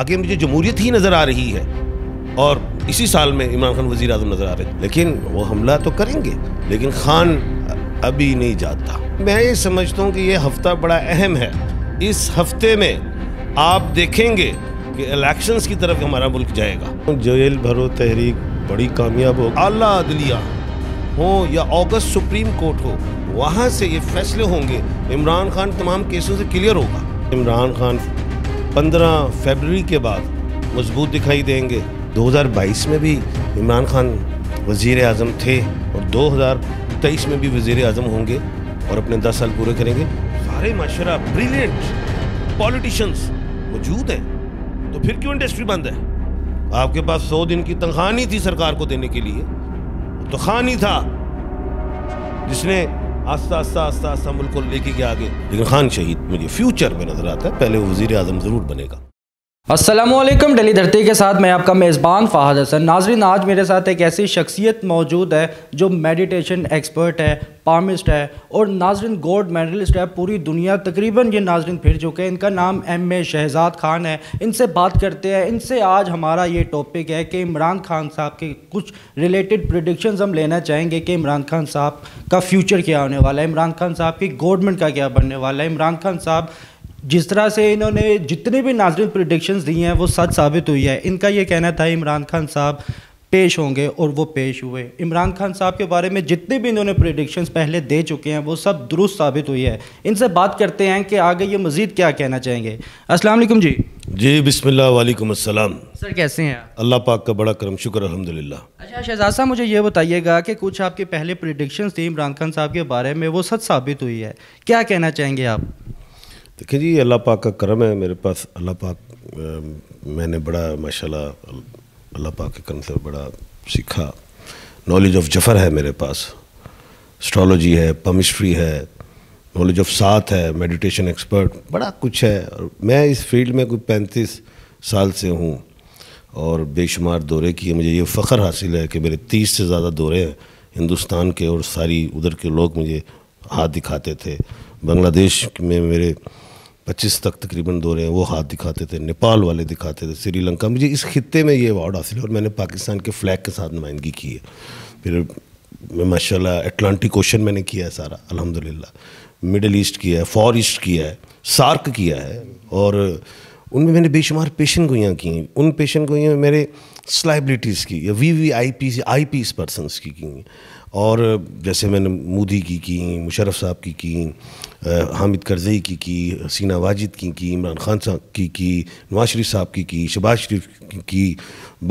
आगे मुझे जमहूरियत ही नज़र आ रही है और इसी साल में इमरान खान वजी अजम नज़र आ रहे लेकिन वो हमला तो करेंगे लेकिन खान अभी नहीं जाता मैं ये समझता हूँ कि ये हफ्ता बड़ा अहम है इस हफ्ते में आप देखेंगे कि इलेक्शंस की तरफ हमारा मुल्क जाएगा जेल भरो तहरीक बड़ी कामयाब हो आला अदलिया हो या अगस्त सुप्रीम कोर्ट हो वहाँ से ये फैसले होंगे इमरान खान तमाम केसों से क्लियर होगा इमरान खान 15 फरवरी के बाद मजबूत दिखाई देंगे 2022 में भी इमरान खान वज़ी अजम थे और 2023 में भी वज़ी अजम होंगे और अपने 10 साल पूरे करेंगे सारे माशरा ब्रिलियंट पॉलिटिशन्स मौजूद हैं तो फिर क्यों इंडस्ट्री बंद है आपके पास 100 दिन की तनख्वाह नहीं थी सरकार को देने के लिए तो खान ही था जिसने आस्ता आस्ता आस्ता आस्ता मुल्क को लेके के आगे लेकिन खान शहीद मुझे फ्यूचर में नजर आता है पहले वो वजीर आजम जरूर बनेगा असलम डेली धरती के साथ मैं आपका मेज़बान फ़ाहद हसन नाजरीन आज मेरे साथ एक ऐसी शख्सियत मौजूद है जो मेडिटेशन एक्सपर्ट है पामिस्ट है और नाजरन गोल्ड मेडलिस्ट है पूरी दुनिया तकरीबन ये नाजरन फिर चुके हैं इनका नाम एम ए शहजाद खान है इनसे बात करते हैं इनसे आज हमारा ये टॉपिक है कि इमरान खान साहब के कुछ रिलेटेड प्रडिक्शन हम लेना चाहेंगे कि इमरान खान साहब का फ्यूचर क्या होने वाला है इमरान खान साहब की गवर्नमेंट का क्या बनने वाला है इमरान खान साहब जिस तरह से इन्होंने जितनी भी नाजरन प्रोडिक्शन दी हैं वो सच साबित हुई है इनका ये कहना था इमरान खान साहब पेश होंगे और वो पेश हुए इमरान खान साहब के बारे में जितने भी इन्होंने प्रडिक्शन पहले दे चुके हैं वो सब दुरुस्त साबित हुई है इनसे बात करते हैं कि आगे ये मज़ीद क्या कहना चाहेंगे अस्सलाम वालेकुम जी जी बिस्मिल्लाह वालेकुम अस्सलाम सर कैसे हैं अल्लाह पाक का बड़ा करम शुक्र अल्हम्दुलिल्लाह अच्छा शहजाद साहब मुझे ये बताइएगा कि कुछ आपके पहले प्रडिक्शंस थी इमरान खान साहब के बारे में वो सच साबित हुई है क्या कहना चाहेंगे आप देखिए जी अल्लाह पाक का करम है मेरे पास अल्लाह पाक मैंने बड़ा माशाल्लाह अल्लाह पाक के करम से बड़ा सीखा नॉलेज ऑफ जफ़र है मेरे पास स्ट्रॉलोजी है पमिस्ट्री है नॉलेज ऑफ साथ है मेडिटेशन एक्सपर्ट बड़ा कुछ है और मैं इस फील्ड में कोई पैंतीस साल से हूँ और बेशुमार दौरे किए मुझे ये फ़ख्र हासिल है कि मेरे तीस से ज़्यादा दौरे हैं हिंदुस्तान के और सारी उधर के लोग मुझे हाथ दिखाते थे बांग्लादेश में मेरे पच्चीस तक तकरीबन रहे हैं वो हाथ दिखाते थे नेपाल वाले दिखाते थे श्रीलंका मुझे इस खत्े में ये अवार्ड हासिल है और मैंने पाकिस्तान के फ्लैग के साथ नुमाइंदगी की है फिर माशा एटलांटिक ओशन मैंने किया है सारा अलहमदिल्ला मिडल ईस्ट किया है फॉर ईस्ट किया है सार्क किया है और उनमें मैंने बेशुमार पेशन गोइयाँ की हैं उन पेशन गोइयाँ मेरे सलाइबिलिटीज़ की या V V I P I P persons की की और जैसे मैंने मोदी की की मुशरफ साहब की की हामिद करजई की की हसीना वाजिद की की इमरान खान साहब की की नवाज शरीफ साहब की की शबाज शरीफ की की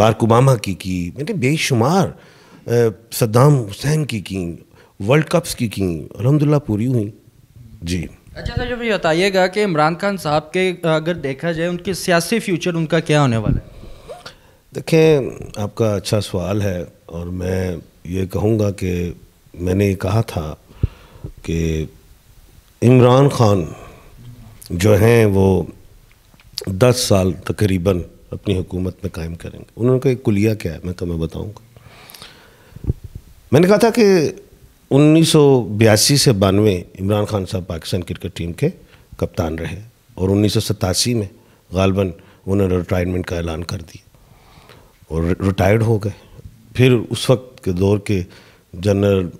बारक ओबामा की की मैंने बेशुमार सद्दाम हुसैन की की वर्ल्ड कप्स की की अलहमदिल्ला पूरी हुई जी अच्छा सर जब ये बताइएगा कि इमरान खान साहब के अगर देखा जाए उनके सियासी फ्यूचर उनका क्या होने वाला है देखें आपका अच्छा सवाल है और मैं ये कहूँगा कि मैंने कहा था कि इमरान खान जो हैं वो दस साल तकरीबन अपनी हुकूमत में कायम करेंगे उन्होंने कहा कुलिया क्या है मैं तुम्हें बताऊँगा मैंने कहा था कि उन्नीस से बानवे इमरान खान साहब पाकिस्तान क्रिकेट टीम के कप्तान रहे और उन्नीस में गालबन उन्होंने रिटायरमेंट का ऐलान कर दिया और रिटायर्ड हो गए फिर उस वक्त के दौर के जनरल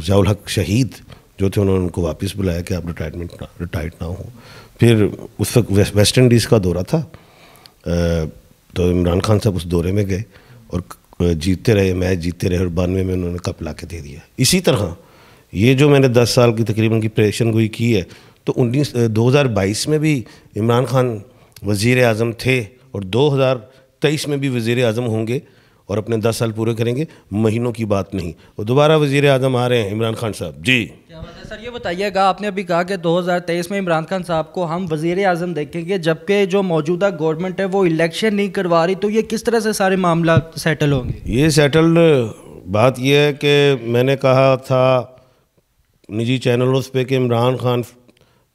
जयाल हक शहीद जो थे उन्होंने उनको वापस बुलाया कि आप रिटायरमेंट ना रिटायर्ड ना हो फिर उस वक्त वेस्ट इंडीज़ का दौरा था तो इमरान खान साहब उस दौरे में गए और जीतते रहे मैच जीतते रहे और बानवे में उन्होंने कप ला के दे दिया इसी तरह ये जो मैंने दस साल की तकरीबन की प्रेशन गोई की है तो उन्नीस दो हज़ार बाईस में भी इमरान खान वज़ी अजम थे और दो हज़ार तेईस में भी वज़ी अजम होंगे और अपने दस साल पूरे करेंगे महीनों की बात नहीं और दोबारा वजीर अजम आ रहे हैं इमरान खान साहब जी सर ये बताइएगा आपने अभी कहा कि 2023 में इमरान खान साहब को हम वजीर आजम देखेंगे जबकि जो मौजूदा गवर्नमेंट है वो इलेक्शन नहीं करवा रही तो ये किस तरह से सारे मामला सेटल होंगे ये सेटल बात यह है कि मैंने कहा था निजी चैनलों पे कि इमरान खान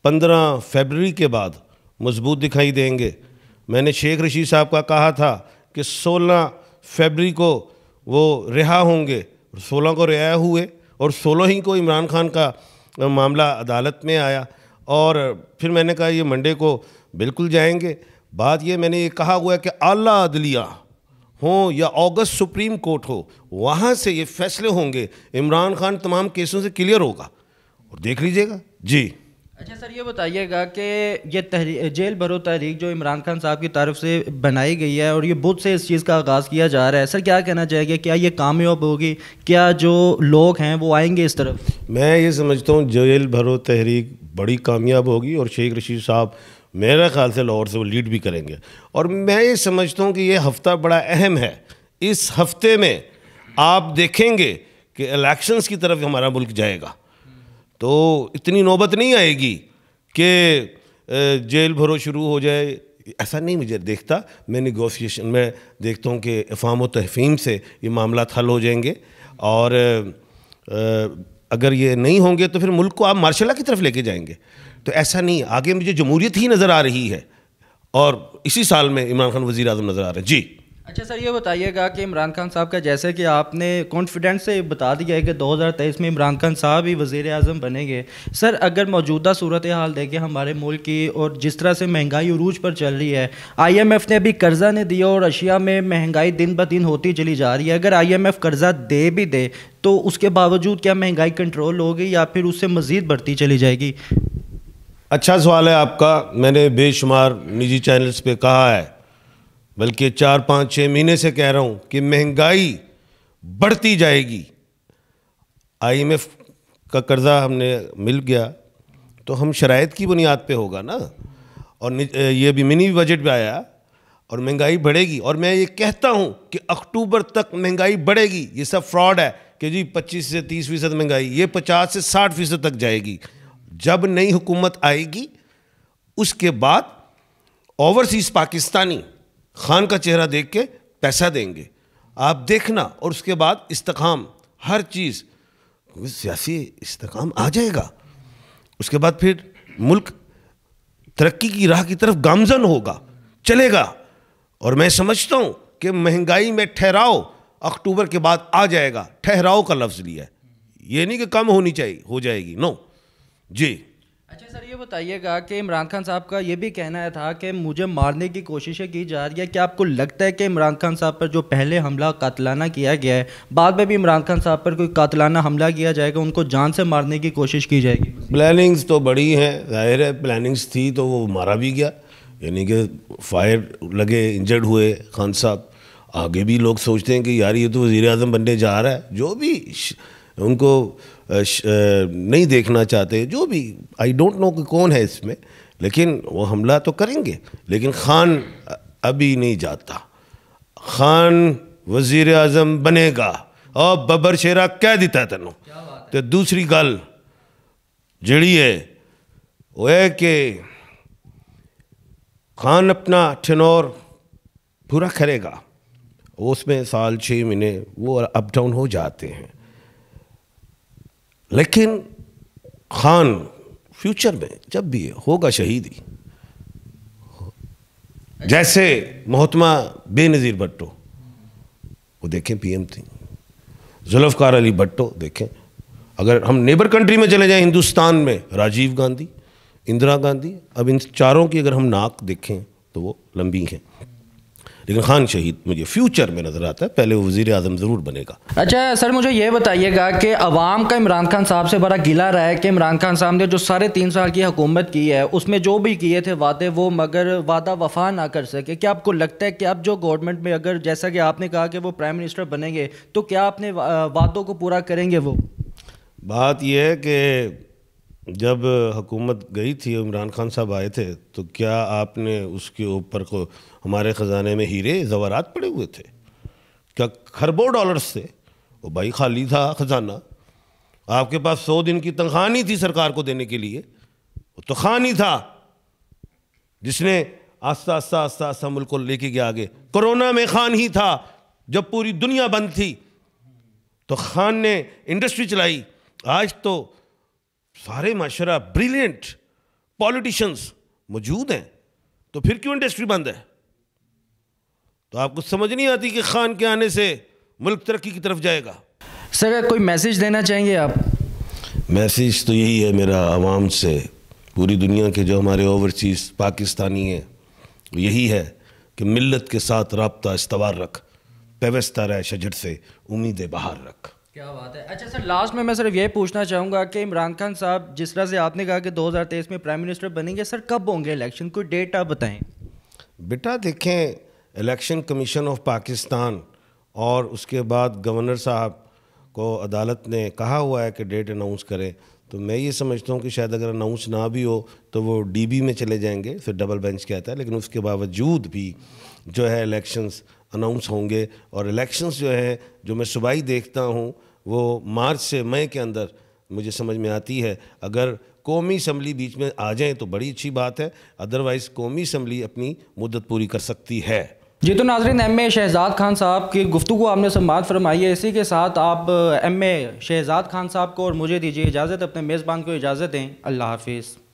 15 फरवरी के बाद मजबूत दिखाई देंगे मैंने शेख रशीद साहब का कहा था कि सोलह फेबरी को वो रिहा होंगे सोलह को रिहा हुए और सोलह ही को इमरान खान का मामला अदालत में आया और फिर मैंने कहा ये मंडे को बिल्कुल जाएंगे बात ये मैंने ये कहा हुआ है कि आला अदलिया हो या अगस्त सुप्रीम कोर्ट हो वहाँ से ये फैसले होंगे इमरान खान तमाम केसों से क्लियर होगा और देख लीजिएगा जी अच्छा सर ये बताइएगा कि ये तहरी जेल भरो तहरीक जो इमरान खान साहब की तरफ से बनाई गई है और ये बुध से इस चीज़ का आगाज़ किया जा रहा है सर क्या कहना चाहेगा क्या ये कामयाब होगी क्या जो लोग हैं वो आएंगे इस तरफ मैं ये समझता हूँ जेल भरो तहरीक बड़ी कामयाब होगी और शेख रशीद साहब मेरे ख्याल से लाहौर से वो लीड भी करेंगे और मैं ये समझता हूँ कि ये हफ़्ता बड़ा अहम है इस हफ्ते में आप देखेंगे कि इलेक्शंस की तरफ हमारा मुल्क जाएगा तो इतनी नौबत नहीं आएगी कि जेल भरो शुरू हो जाए ऐसा नहीं मुझे देखता मैं निगोसिएशन में देखता हूँ कि अफाम व तहफ़ीम से ये मामला हल हो जाएंगे और अगर ये नहीं होंगे तो फिर मुल्क को आप मार्शाला की तरफ लेके जाएंगे तो ऐसा नहीं आगे मुझे जमहूरियत ही नज़र आ रही है और इसी साल में इमरान खान वज़ी अजम नज़र आ रहे हैं जी अच्छा सर ये बताइएगा कि इमरान खान साहब का जैसे कि आपने कॉन्फिडेंस से बता दिया है कि 2023 में इमरान खान साहब ही वज़ी अजम बनेंगे सर अगर मौजूदा सूरत हाल देखें हमारे मुल्क की और जिस तरह से महंगाई उरूज पर चल रही है आई एम एफ़ ने अभी कर्ज़ा नहीं दिया और रशिया में महंगाई दिन ब दिन होती चली जा रही है अगर आई एम एफ़ कर्ज़ा दे भी दे तो उसके बावजूद क्या महंगाई कंट्रोल होगी या फिर उससे मज़ीद बढ़ती चली जाएगी अच्छा सवाल है आपका मैंने बेशुमार निजी चैनल्स पर कहा है बल्कि चार पाँच छः महीने से कह रहा हूँ कि महंगाई बढ़ती जाएगी आईएमएफ का कर्ज़ा हमने मिल गया तो हम शरात की बुनियाद पे होगा ना और ये भी मिनी बजट पर आया और महंगाई बढ़ेगी और मैं ये कहता हूँ कि अक्टूबर तक महंगाई बढ़ेगी ये सब फ्रॉड है कि जी 25 से 30 फीसद महंगाई ये 50 से 60 फीसद तक जाएगी जब नई हुकूमत आएगी उसके बाद ओवरसीज़ पाकिस्तानी खान का चेहरा देख के पैसा देंगे आप देखना और उसके बाद इस्तकाम हर चीज़ सियासी इस्तकाम आ जाएगा उसके बाद फिर मुल्क तरक्की की राह की तरफ गामजन होगा चलेगा और मैं समझता हूँ कि महंगाई में ठहराव अक्टूबर के बाद आ जाएगा ठहराव का लफ्ज़ लिया है ये नहीं कि कम होनी चाहिए हो जाएगी नो जी अच्छा सर ये बताइएगा कि इमरान खान साहब का ये भी कहना था कि मुझे मारने की कोशिशें की जा रही है क्या आपको लगता है कि इमरान खान साहब पर जो पहले हमला कातलाना किया गया है बाद में भी इमरान खान साहब पर कोई कातलाना हमला किया जाएगा उनको जान से मारने की कोशिश की जाएगी प्लानिंग्स तो बड़ी हैं जाहिर है प्लानिंग्स थी तो वो मारा भी गया यानी कि फायर लगे इंजर्ड हुए खान साहब आगे भी लोग सोचते हैं कि यार ये तो वज़ी अजम बनने जा रहा है जो भी उनको नहीं देखना चाहते जो भी आई डोंट नो कि कौन है इसमें लेकिन वो हमला तो करेंगे लेकिन खान अभी नहीं जाता खान वजीर अजम बनेगा और बबर शेरा कह दिता तेनों तो दूसरी गल जड़ी है वो है कि खान अपना ठनौर पूरा करेगा उसमें साल छः महीने वो अप डाउन हो जाते हैं लेकिन खान फ्यूचर में जब भी होगा शहीदी जैसे महात्मा बेनज़ीर भट्टो वो देखें पीएम थी जुल्फकार अली भट्टो देखें अगर हम नेबर कंट्री में चले जाएं हिंदुस्तान में राजीव गांधी इंदिरा गांधी अब इन चारों की अगर हम नाक देखें तो वो लंबी हैं लेकिन खान शहीद मुझे फ्यूचर में नजर आता है पहले वो वजीर आजम जरूर बनेगा अच्छा सर मुझे ये बताइएगा कि अवाम का इमरान खान साहब से बड़ा गिला रहा है कि इमरान खान साहब ने जो साढ़े तीन साल की हुकूमत की है उसमें जो भी किए थे वादे वो मगर वादा वफा ना कर सके क्या आपको लगता है कि अब जो गवर्नमेंट में अगर जैसा कि आपने कहा कि वो प्राइम मिनिस्टर बनेंगे तो क्या अपने वादों को पूरा करेंगे वो बात यह है कि जब हुकूमत गई थी इमरान खान साहब आए थे तो क्या आपने उसके ऊपर को हमारे ख़जाने में हीरे जवारात पड़े हुए थे क्या खरबों डॉलर्स थे वो भाई खाली था ख़जाना आपके पास सौ दिन की तनख्वाह नहीं थी सरकार को देने के लिए वो तो खान ही था जिसने आस्ता आस्ता आस्ता आस्ता मुल्क को लेके गया आगे कोरोना में खान ही था जब पूरी दुनिया बंद थी तो खान ने इंडस्ट्री चलाई आज तो सारे माशरा ब्रिलियंट पॉलिटिशियंस मौजूद हैं तो फिर क्यों इंडस्ट्री बंद है तो आपको समझ नहीं आती कि खान के आने से मुल्क तरक्की की तरफ जाएगा सर कोई मैसेज देना चाहेंगे आप मैसेज तो यही है मेरा आवाम से पूरी दुनिया के जो हमारे ओवरसीज़ पाकिस्तानी हैं यही है कि मिल्लत के साथ रबता इस्तवार रख पेवस्ता रह शजर से उम्मीदें बाहर रख क्या बात है अच्छा सर लास्ट में मैं सिर्फ ये पूछना चाहूँगा कि इमरान खान साहब जिस तरह से आपने कहा कि 2023 में प्राइम मिनिस्टर बनेंगे सर कब होंगे इलेक्शन कोई डेट आप बताएं बेटा देखें इलेक्शन कमीशन ऑफ पाकिस्तान और उसके बाद गवर्नर साहब को अदालत ने कहा हुआ है कि डेट अनाउंस करें तो मैं ये समझता हूँ कि शायद अगर अनाउंस ना भी हो तो वो डीबी में चले जाएंगे फिर डबल बेंच कहता है लेकिन उसके बावजूद भी जो है इलेक्शंस अनाउंस होंगे और इलेक्शंस जो हैं जो मैं सुबह ही देखता हूँ वो मार्च से मई के अंदर मुझे समझ में आती है अगर कौमी असम्बली बीच में आ जाए तो बड़ी अच्छी बात है अदरवाइज़ कौमी असम्बली अपनी मुद्दत पूरी कर सकती है जी तो नाजरन एम ए शहजाद खान साहब की गुफ्तु को आपने समाप्त फरमाई है इसी के साथ आप एम ए शहजाद खान साहब को और मुझे दीजिए इजाज़त अपने मेज़बान को इजाज़त दें अल्लाह हाफिज़